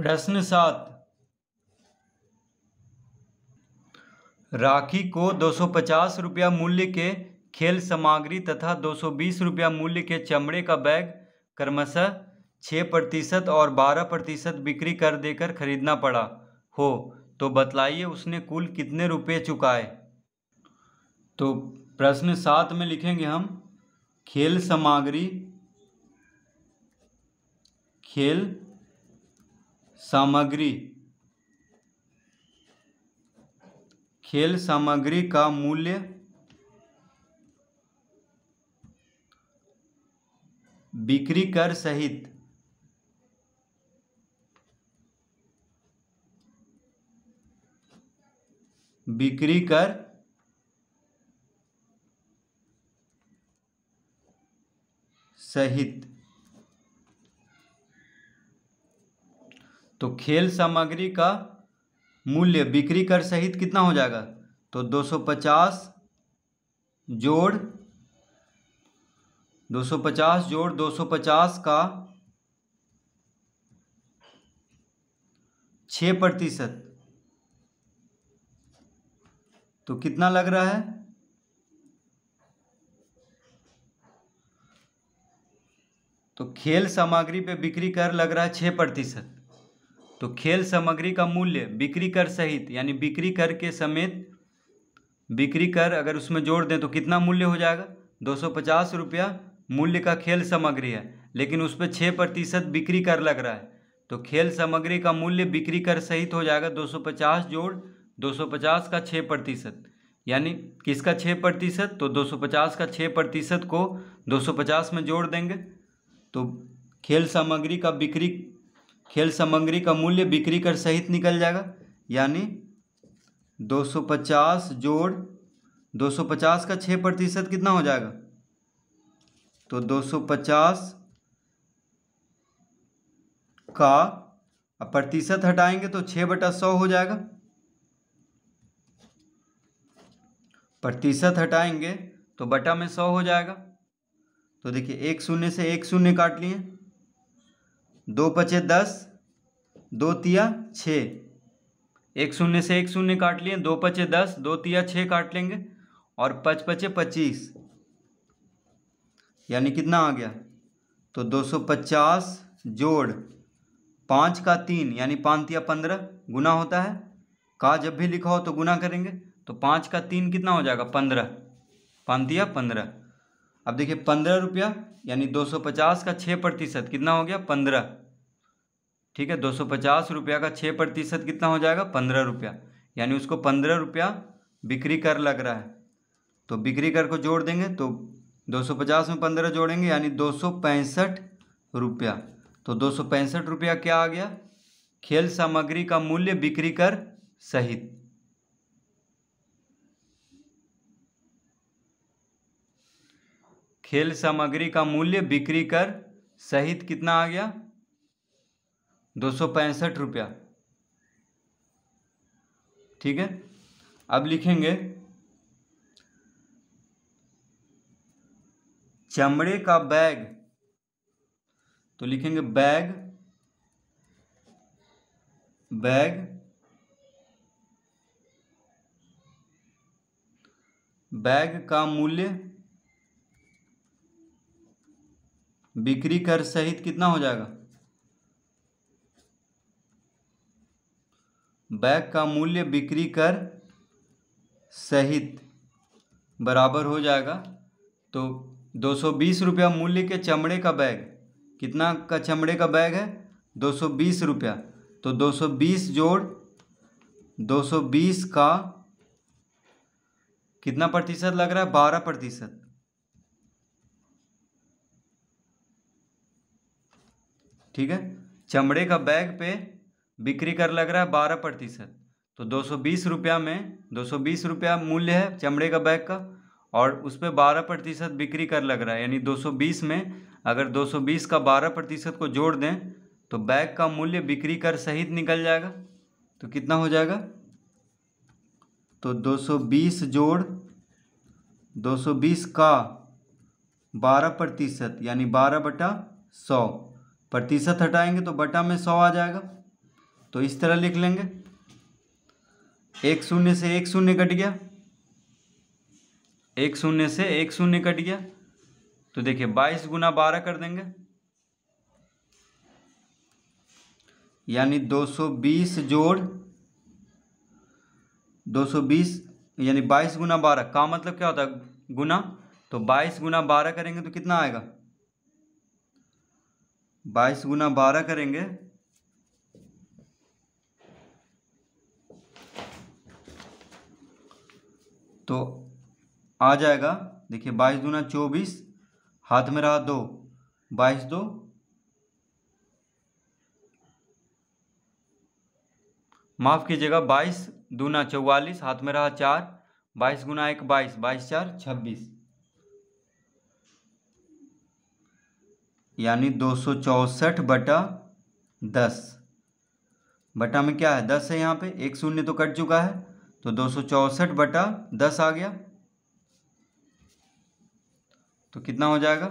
प्रश्न सात राखी को दो सौ पचास रुपया मूल्य के खेल सामग्री तथा दो सौ बीस रुपया मूल्य के चमड़े का बैग क्रमशः छः प्रतिशत और बारह प्रतिशत बिक्री कर देकर खरीदना पड़ा हो तो बतलाइए उसने कुल कितने रुपए चुकाए तो प्रश्न सात में लिखेंगे हम खेल सामग्री खेल सामग्री खेल सामग्री का मूल्य बिक्री कर सहित बिक्री कर सहित तो खेल सामग्री का मूल्य बिक्री कर सहित कितना हो जाएगा तो 250 जोड़ 250 जोड़ 250 का छः प्रतिशत तो कितना लग रहा है तो खेल सामग्री पे बिक्री कर लग रहा है छः प्रतिशत तो खेल सामग्री का मूल्य बिक्री कर सहित यानी बिक्री कर के समेत बिक्री कर अगर उसमें जोड़ दें तो कितना मूल्य हो जाएगा दो सौ पचास रुपया मूल्य का खेल सामग्री है लेकिन उस पर छः प्रतिशत बिक्री कर लग रहा है तो खेल सामग्री का मूल्य बिक्री कर सहित हो जाएगा दो सौ पचास जोड़ दो सौ पचास का छः प्रतिशत यानी किसका छः प्रतिशत तो दो सौ पचास का छः प्रतिशत को दो सौ पचास में जोड़ देंगे तो खेल सामग्री का बिक्री खेल सामग्री का मूल्य बिक्री कर सहित निकल जाएगा यानी 250 जोड़ 250 का छः प्रतिशत कितना हो जाएगा तो 250 का प्रतिशत हटाएंगे तो छः बटा सौ हो जाएगा प्रतिशत हटाएंगे तो बटा में सौ हो जाएगा तो देखिए एक शून्य से एक शून्य काट लिए दो पचे दस दो तिया छः एक शून्य से एक शून्य काट लिए दो पचे दस दो तिया छः काट लेंगे और पच पचे पच्चीस यानी कितना आ गया तो दो सौ पचास जोड़ पाँच का तीन यानी पाँच या पंद्रह गुना होता है का जब भी लिखा हो तो गुना करेंगे तो पाँच का तीन कितना हो जाएगा पंद्रह पाँच या पंद्रह अब देखिए पंद्रह रुपया यानी दो सौ पचास का छः प्रतिशत कितना हो गया पंद्रह ठीक है दो सौ पचास रुपया का छः प्रतिशत कितना हो जाएगा पंद्रह रुपया यानी उसको पंद्रह रुपया बिक्री कर लग रहा है तो बिक्री कर को जोड़ देंगे तो दो सौ पचास में पंद्रह जोड़ेंगे यानी दो सौ पैंसठ रुपया तो दो सौ पैंसठ रुपया क्या आ गया खेल सामग्री का मूल्य बिक्री कर सहित खेल सामग्री का मूल्य बिक्री कर सहित कितना आ गया दो सौ पैंसठ रुपया ठीक है अब लिखेंगे चमड़े का बैग तो लिखेंगे बैग बैग बैग का मूल्य बिक्री कर सहित कितना हो जाएगा बैग का मूल्य बिक्री कर सहित बराबर हो जाएगा तो दो सौ बीस रुपया मूल्य के चमड़े का बैग कितना का चमड़े का बैग है दो सौ बीस रुपया तो दो सौ बीस जोड़ दो सौ बीस का कितना प्रतिशत लग रहा है बारह प्रतिशत ठीक है चमड़े का बैग पे बिक्री कर लग रहा है बारह प्रतिशत तो दो सौ बीस रुपया में दो सौ बीस रुपया मूल्य है चमड़े का बैग का और उस पर बारह प्रतिशत बिक्री कर लग रहा है यानी दो सौ बीस में अगर दो सौ बीस का बारह प्रतिशत को जोड़ दें तो बैग का मूल्य बिक्री कर सहित निकल जाएगा तो कितना हो जाएगा तो दो सौ बीस जोड़ दो सौ बीस का बारह प्रतिशत यानी बारह बटा सौ प्रतिशत हटाएंगे तो बटा में सौ आ जाएगा तो इस तरह लिख लेंगे एक शून्य से एक शून्य कट गया एक शून्य से एक शून्य कट गया तो देखिए बाईस गुना बारह कर देंगे यानी दो सौ बीस जोड़ दो सौ बीस यानी बाईस गुना बारह का मतलब क्या होता है गुना तो बाईस गुना बारह करेंगे तो कितना आएगा बाईस गुना बारह करेंगे तो आ जाएगा देखिए बाईस दूना चौबीस हाथ में रहा दो बाईस दो माफ़ कीजिएगा बाईस दूना चौवालीस हाथ में रहा चार बाईस गुना एक बाईस बाईस चार छब्बीस यानी दो सौ चौसठ बटा दस बटा में क्या है दस है यहाँ पे एक शून्य तो कट चुका है तो दो सौ चौसठ बटा दस आ गया तो कितना हो जाएगा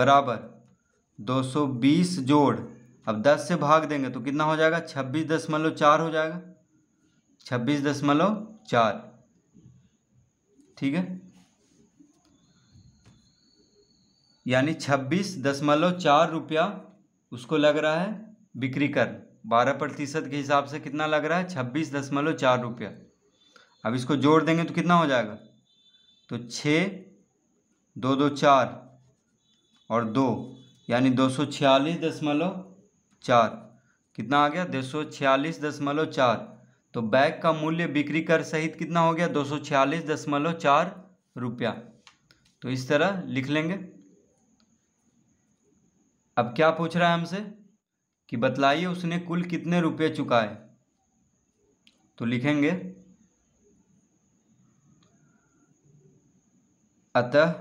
बराबर दो सौ बीस जोड़ अब दस से भाग देंगे तो कितना हो जाएगा छब्बीस दशमलव चार हो जाएगा छब्बीस दशमलव चार ठीक है यानी छब्बीस दशमलव चार रुपया उसको लग रहा है बिक्री कर बारह प्रतिशत के हिसाब से कितना लग रहा है छब्बीस दशमलव चार रुपया अब इसको जोड़ देंगे तो कितना हो जाएगा तो छः दो दो चार और दो यानी दो सौ छियालीस दशमलव चार कितना आ गया दो सौ छियालीस दशमलव चार तो बैग का मूल्य बिक्री कर सहित कितना हो गया दो सौ छियालीस दशमलव चार रुपया तो इस तरह लिख लेंगे अब क्या पूछ रहा है हमसे कि बतलाइए उसने कुल कितने रुपए चुकाए तो लिखेंगे अतः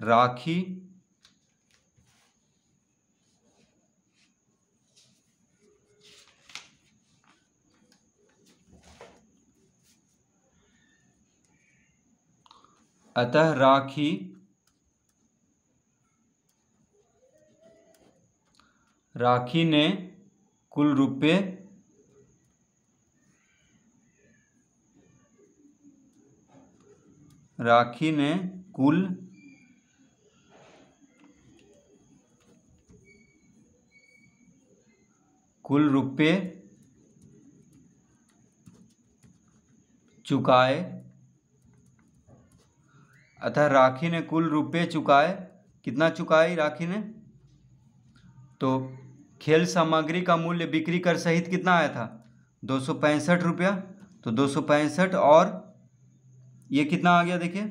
राखी अतः राखी राखी ने कुल रुपये राखी ने कुल कुल रुपये चुकाए अतः राखी ने कुल रुपये चुकाए कितना चुकाई राखी ने तो खेल सामग्री का मूल्य बिक्री कर सहित कितना आया था दो सौ पैंसठ रुपया तो दो सौ पैंसठ और ये कितना आ गया देखिए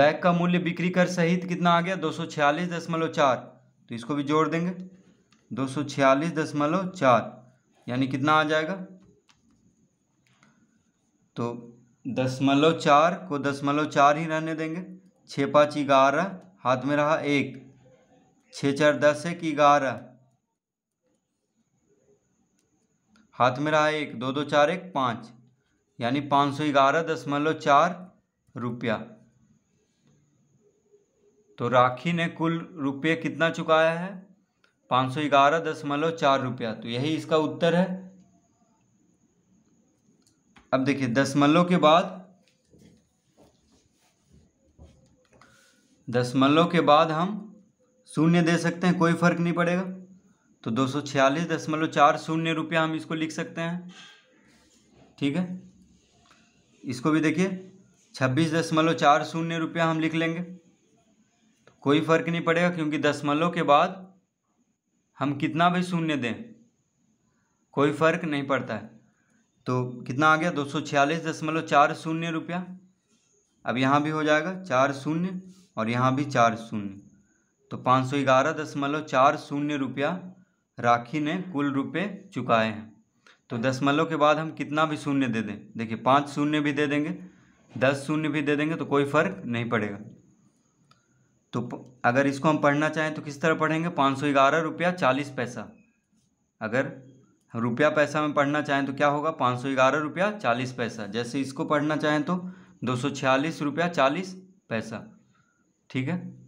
बैग का मूल्य बिक्री कर सहित कितना आ गया दो सौ छियालीस चार तो इसको भी जोड़ देंगे दो सौ छियालीस चार यानी कितना आ जाएगा तो दशमलव चार को दशमलव चार ही रहने देंगे छः पाँच ग्यारह हाथ में रहा एक छः चार दस एक ग्यारह हाथ में रहा एक दो दो चार एक पाँच यानी पाँच सौ ग्यारह दशमलव चार रुपया तो राखी ने कुल रुपये कितना चुकाया है पाँच सौ ग्यारह दशमलव चार रुपया तो यही इसका उत्तर है अब देखिए दशमलव के बाद दशमलव के बाद हम शून्य दे सकते हैं कोई फ़र्क नहीं पड़ेगा तो दो सौ छियालीस दशमलव चार शून्य रुपया हम इसको लिख सकते हैं ठीक है इसको भी देखिए छब्बीस दशमलव चार शून्य रुपया हम लिख लेंगे तो कोई फ़र्क नहीं पड़ेगा क्योंकि दशमलव के बाद हम कितना भी शून्य दें कोई फ़र्क नहीं पड़ता है तो कितना आ गया दो सौ छियालीस दशमलव चार शून्य रुपया अब यहाँ भी हो जाएगा चार शून्य और यहाँ भी चार शून्य तो पाँच सौ ग्यारह दशमलव चार शून्य रुपया राखी ने कुल रुपये चुकाए हैं तो दशमलव के बाद हम कितना भी शून्य दे दें देखिए पाँच शून्य भी दे देंगे दस शून्य भी दे देंगे तो कोई फ़र्क नहीं पड़ेगा तो अगर इसको हम पढ़ना चाहें तो किस तरह पढ़ेंगे पाँच सौ ग्यारह रुपया चालीस पैसा अगर रुपया पैसा में पढ़ना चाहें तो क्या होगा पाँच सौ ग्यारह रुपया चालीस पैसा जैसे इसको पढ़ना चाहें तो दो सौ छियालीस रुपया चालीस पैसा ठीक है